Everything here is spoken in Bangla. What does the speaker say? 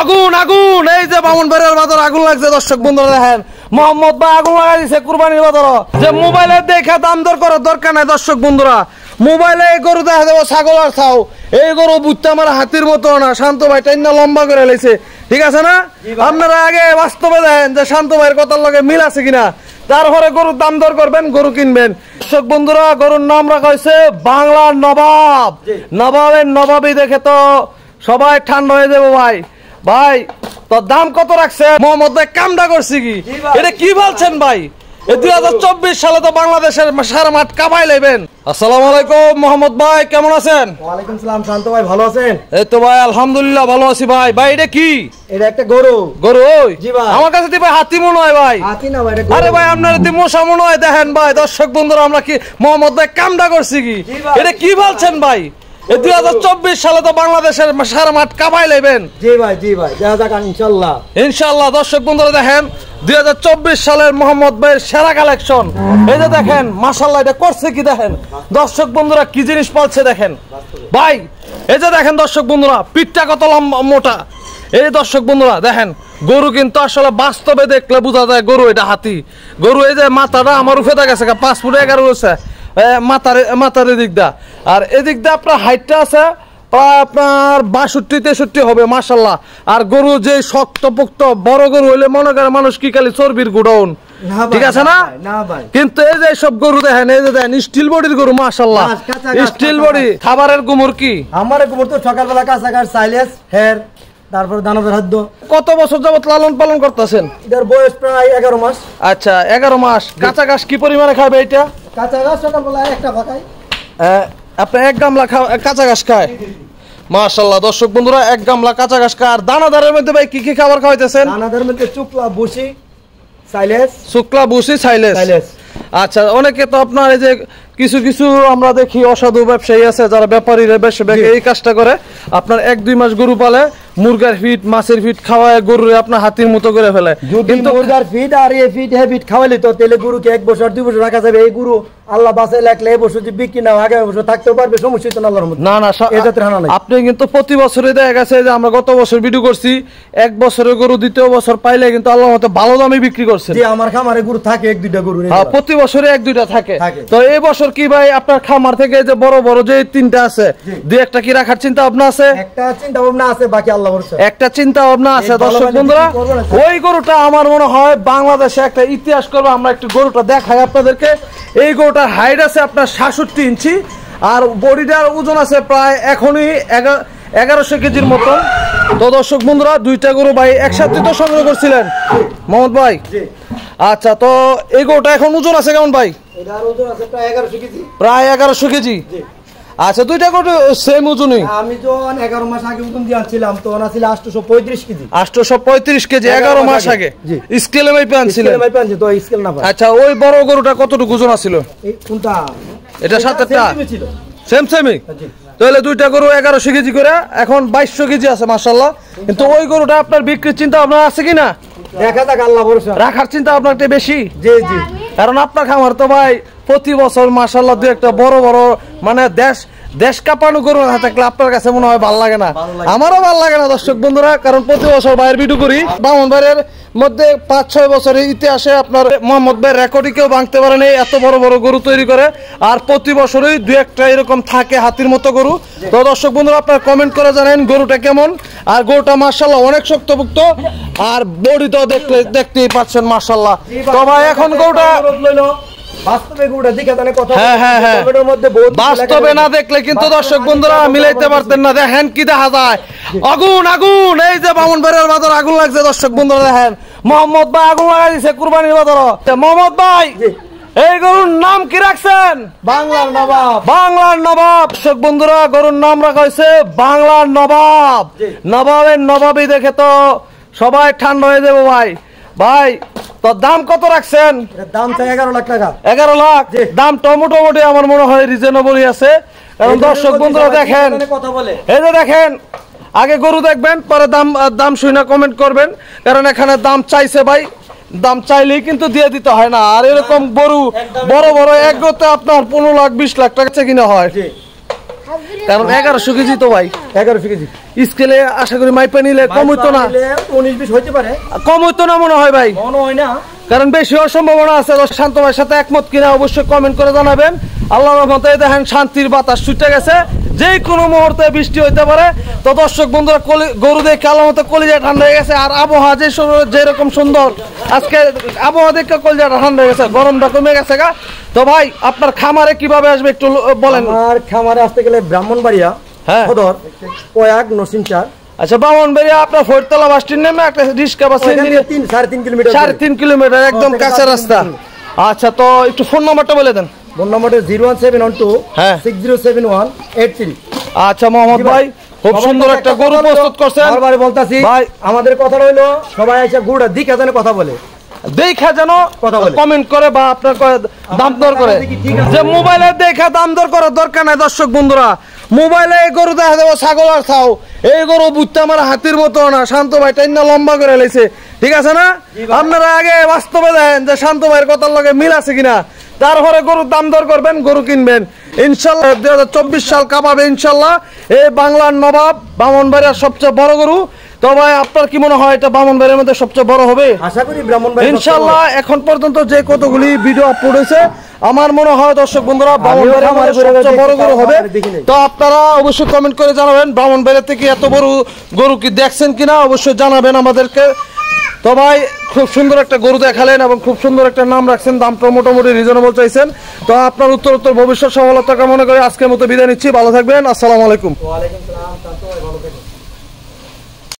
আগুন আগুন এই যে বামন বাড়ির বাজার আগুন লাগছে দর্শক বন্ধুরা দেখেন মোহাম্মদ ভাই আগুন লাগাই দিছে কুরবানির বাজার যে মোবাইলে দেখে দাম দর করার দরকার নাই দর্শক বন্ধুরা মোবাইলে এই গরু দেখা দেবো ছাগল আর খাও এই গরু বুঝতে আমার হাতির মতো না শান্ত ভাই টাইনা লম্বা করে লেছে ঠিক আছে না আপনারা আগে বাস্তবে দেখেন যে শান্ত ভাইয়ের কথার লগে মিল আছে কিনা তারপরে গরুর দাম দর করবেন গরু কিনবেন কৃষক বন্ধুরা গরুর নাম রাখা হয়েছে বাংলার নবাব নবাবের নবাবই দেখে তো সবাই ঠান্ডা হয়ে যাবো ভাই ভাই তোর দাম কত রাখছে মোহাম্মদ ভাই কামটা করছি কি এটা কি বলছেন ভাই দুই হাজার চব্বিশ সালে তো বাংলাদেশের সার মাঠ কামাই লেবেন আসসালাম আলাইকুম মোহাম্মদ ভাই কেমন আছেন ওয়ালাইকুম সালাম শান্ত ভাই ভালো আছেন এই তো ভাই আলহামদুলিল্লাহ ভালো আছি ভাই ভাই এটা কি এটা একটা গরু গরু ওই আমার কাছে তো ভাই হাতি মনে হয় ভাই হাতি না ভাই আরে ভাই আপনার তো মশা মনে হয় দেখেন ভাই দর্শক বন্ধুরা আমরা কি মোহাম্মদ ভাই কামটা করছি কি এটা কি বলছেন ভাই দুই হাজার চব্বিশ সালে তো বাংলাদেশের মাঠ দর্শক বন্ধুরা দেখেন দুই হাজার চব্বিশ সালের সেরা কালেকশন এই যে দেখেন এটা করছে কি দেখেন দর্শক বন্ধুরা কি জিনিস পাচ্ছে দেখেন ভাই এই যে দেখেন দর্শক বন্ধুরা পিঠটা কত মোটা এই দর্শক বন্ধুরা দেখেন গরু কিন্তু আসলে বাস্তবে দেখলে বোঝা যায় গরু এটা হাতি গরু এই যে মাথাটা আমার উফে দেখা গেছে পাঁচ ফুট এগারো হয়েছে মাথার মাথার দিক দা আর এদিক দিয়ে আপনার হাইটটা আছে প্রায় আপনার বাষট্টি তেষট্টি হবে মাসাল্লাহ আর গরু যে শক্ত পোক্ত বড় গরু হইলে মনে করে মানুষ কি খালি চর্বির গুডাউন ঠিক আছে না কিন্তু এই যে সব গরু দেখেন এই যে দেখেন স্টিল বডির গরু মাশাল্লাহ স্টিল বডি খাবারের গুমুর কি আমার গুমুর তো সকালবেলা কাঁচা কাঁচ সাইলেস হের তারপর দানাদার খাদ্য কত বছর যাবত লালন পালন করতেছেন এদের বয়স প্রায় এগারো মাস আচ্ছা এগারো মাস কাঁচা ঘাস কি পরিমাণে খাবে এটা কাঁচা ঘাস সকালবেলা একটা হ্যাঁ আপনার এক গামলা কাঁচা ঘাস খায় মাশাল্লাহ দর্শক বন্ধুরা এক গামলা কাঁচা ঘাস খায় আর দানাদারের মধ্যে ভাই কি কি খাবার খাওয়াইতেছেন দানাদারের মধ্যে চুকলা বসি সাইলেস শুক্লা বসি সাইলেস আচ্ছা অনেকে তো আপনার এই যে কিছু কিছু আমরা দেখি অসাধু ব্যবসায়ী আছে যারা ব্যাপারীরা বেশ এই কাজটা করে আপনার এক দুই মাস গরু পালে মুরগার ফিট মাছের ফিট খাওয়ায় গরু আপনার হাতির মতো করে ফেলে কিন্তু মুরগার ফিট আর ফিট হে ফিট খাওয়ালি তো তেলে গরুকে এক বছর দুই বছর রাখা যাবে এই গরু আল্লাহ বাসে লাগলে বছর বিক্রি না আগে বছর পারবে সমস্যা তো আল্লাহর মধ্যে না না এটাতে হানা নাই আপনি কিন্তু প্রতি বছরে দেখা গেছে যে আমরা গত বছর ভিডিও করছি এক বছরের গরু দ্বিতীয় বছর পাইলে কিন্তু আল্লাহ মতো ভালো দামে বিক্রি করছে আমার খামারে গরু থাকে এক দুইটা গরু হ্যাঁ প্রতি বছরে এক দুইটা থাকে তো এই বছর কি ভাই আপনার খামার থেকে যে বড় বড় যে তিনটা আছে দুই একটা কি রাখার চিন্তা ভাবনা আছে একটা চিন্তা ভাবনা আছে বাকি আল্লাহ একটা চিন্তা ভাবনা আছে দর্শক বন্ধুরা ওই গরুটা আমার মনে হয় বাংলাদেশে একটা ইতিহাস করবো আমরা একটু গরুটা দেখাই আপনাদেরকে এই গরুটার হাইট আছে আপনার সাতষট্টি ইঞ্চি আর বডিটার ওজন আছে প্রায় এখনই এগারোশো কেজির মতো তো দর্শক বন্ধুরা দুইটা গরু ভাই একসাথে তো সংগ্রহ করছিলেন মোহাম্মদ ভাই আচ্ছা তো এই গরুটা এখন ওজন আছে কেমন ভাই প্রায় এগারোশো কেজি আচ্ছা দুইটা কত সেম ওজনই হ্যাঁ, আমি তো 11 মাস আগে ওজন দিয়েছিলাম তো ওনা ছিল 835 কেজি 835 কেজি 11 মাস আগে জি স্কেলে মাই পান ছিল স্কেলে মাই পান তো স্কেল না আচ্ছা ওই বড় গরুটা কতটুকু ওজন ছিল এই কোনটা এটা 7 সাতটা সেম সেমই তাহলে দুইটা গরু 1100 কেজি করে এখন 2200 কেজি আছে মাশাআল্লাহ কিন্তু ওই গরুটা আপনার বিক্রির চিন্তা আপনার আছে কিনা দেখা যাক আল্লাহ ভরসা রাখার চিন্তা আপনার বেশি জি জি কারণ আপনার খামার তো ভাই প্রতি বছর মাসাল্লাহ দু একটা বড় বড় মানে দেশ দেশ কাপানো গরু না থাকলে আপনার কাছে মনে হয় ভালো লাগে না আমারও ভালো লাগে না দর্শক বন্ধুরা কারণ প্রতি বছর বাইরের ভিডিও করি বামন ভাইয়ের মধ্যে পাঁচ ছয় বছরের ইতিহাসে আপনার মোহাম্মদ ভাই রেকর্ডই কেউ ভাঙতে পারে নাই এত বড় বড় গরু তৈরি করে আর প্রতি বছরই দু একটা এরকম থাকে হাতির মতো গরু তো দর্শক বন্ধুরা আপনার কমেন্ট করে জানেন গরুটা কেমন আর গরুটা মার্শাল্লাহ অনেক শক্তভুক্ত আর বড়ি তো দেখলে দেখতেই পাচ্ছেন মার্শাল্লাহ তো ভাই এখন গরুটা বাস্তবে হ্যাঁ, হ্যাঁ, হ্যাঁ। না দেখলে কিন্তু দর্শক বন্ধুরা মিলাইতে পারতেন না দেখেন কি দেখা যায় আগুন আগুন এই যে আগুন লাগছে দর্শক বন্ধুরা দেখেন মোহাম্মদ ভাই আগুন লাগাই কুরবানির মোহাম্মদ ভাই এই গরুর নাম কি রাখছেন বাংলার নবাব বাংলার নবাব শোক বন্ধুরা গরুর নাম রাখা হয়েছে বাংলার নবাব নবাবের নবাবই দেখে তো সবাই ঠান্ডা হয়ে যাবো ভাই ভাই তো দাম কত রাখছেন দাম চাই এগারো লাখ টাকা এগারো লাখ দামটা মোটামুটি আমার মনে হয় রিজনেবলই আছে কারণ দর্শক বন্ধুরা দেখেন এই যে দেখেন আগে গরু দেখবেন পরে দাম দাম শুই না কমেন্ট করবেন কারণ এখানে দাম চাইছে ভাই দাম চাইলেই কিন্তু দিয়ে দিতে হয় না আর এরকম গরু বড় বড় এক আপনার পনেরো লাখ বিশ লাখ টাকা কিনা হয় কারণ এগারোশো কেজি তো ভাই এগারোশো কেজি স্কেলে আশা করি মাইপা নিলে কম হইতো না উনিশ বিশ হইতে পারে কম হইতো না মনে হয় ভাই মনে হয় না কারণ বেশি অসম্ভাবনা আছে শান্ত ভাইয়ের সাথে একমত কিনা অবশ্যই কমেন্ট করে জানাবেন আল্লাহ রহমতে দেখেন শান্তির বাতাস ছুটে গেছে যে কোনো মুহূর্তে বৃষ্টি হইতে পারে তো দর্শক বন্ধুরা গরু দেখে কালো মতো কলিজা ঠান্ডা হয়ে গেছে আর আবহাওয়া যে যেরকম সুন্দর আজকে আবহাওয়া দেখে কলিজাটা ঠান্ডা হয়ে গেছে গরমটা কমে গেছে গা তো ভাই আপনার খামারে কিভাবে আসবে একটু বলেন আমার খামারে আসতে গেলে ব্রাহ্মণবাড়িয়া হ্যাঁ সদর নসিন চার আচ্ছা বামনবাড়িয়া আপনার ফোরতলা বাস স্ট্যান্ড নেমে একটা রিক্সা বাস তিন সাড়ে তিন কিলোমিটার সাড়ে তিন কিলোমিটার একদম কাঁচা রাস্তা আচ্ছা তো একটু ফোন নম্বরটা বলে দেন ফোন নম্বরটা zero one seven one two হ্যাঁ six zero seven one eight three আচ্ছা মোহাম্মদ ভাই খুব সুন্দর একটা গরু প্রস্তুত করছেন আমাদের কথা রইলো সবাই এসে গুড়া দিকে কথা বলে দেখা যেন কমেন্ট করে বা আপনার দাম দর করে যে মোবাইলে দেখা দাম দর করার দরকার নাই দর্শক বন্ধুরা মোবাইলে এই গরু দেখা দেবো ছাগল আর খাও এই গরু বুঝতে আমার হাতির মতো না শান্ত ভাই টাইনা লম্বা করে লাইছে ঠিক আছে না আপনারা আগে বাস্তবে দেন যে শান্ত ভাইয়ের কথার লগে মিল আছে কিনা তারপরে গরুর দাম দর করবেন গরু কিনবেন ইনশাল্লাহ দুই সাল কাপাবে ইনশাল্লাহ এই বাংলার নবাব বামন বামনবাড়িয়ার সবচেয়ে বড় গরু তো ভাই আপনার কি মনে হয় এটা ব্রাহ্মণবাড়ির মধ্যে সবচেয়ে বড় হবে ইনশাল্লাহ এখন পর্যন্ত যে কতগুলি ভিডিও আপলোড হয়েছে আমার মনে হয় দর্শক বন্ধুরা ব্রাহ্মণবাড়ি আমাদের সবচেয়ে বড় গরু হবে তো আপনারা অবশ্যই কমেন্ট করে জানাবেন ব্রাহ্মণবাড়ি থেকে এত বড় গরু কি দেখছেন কিনা অবশ্যই জানাবেন আমাদেরকে তো ভাই খুব সুন্দর একটা গরু দেখালেন এবং খুব সুন্দর একটা নাম রাখছেন দামটা মোটামুটি রিজনেবল চাইছেন তো আপনার উত্তর উত্তর ভবিষ্যৎ সফলতা মনে করে আজকের মতো বিদায় নিচ্ছি ভালো থাকবেন আসসালামু আলাইকুম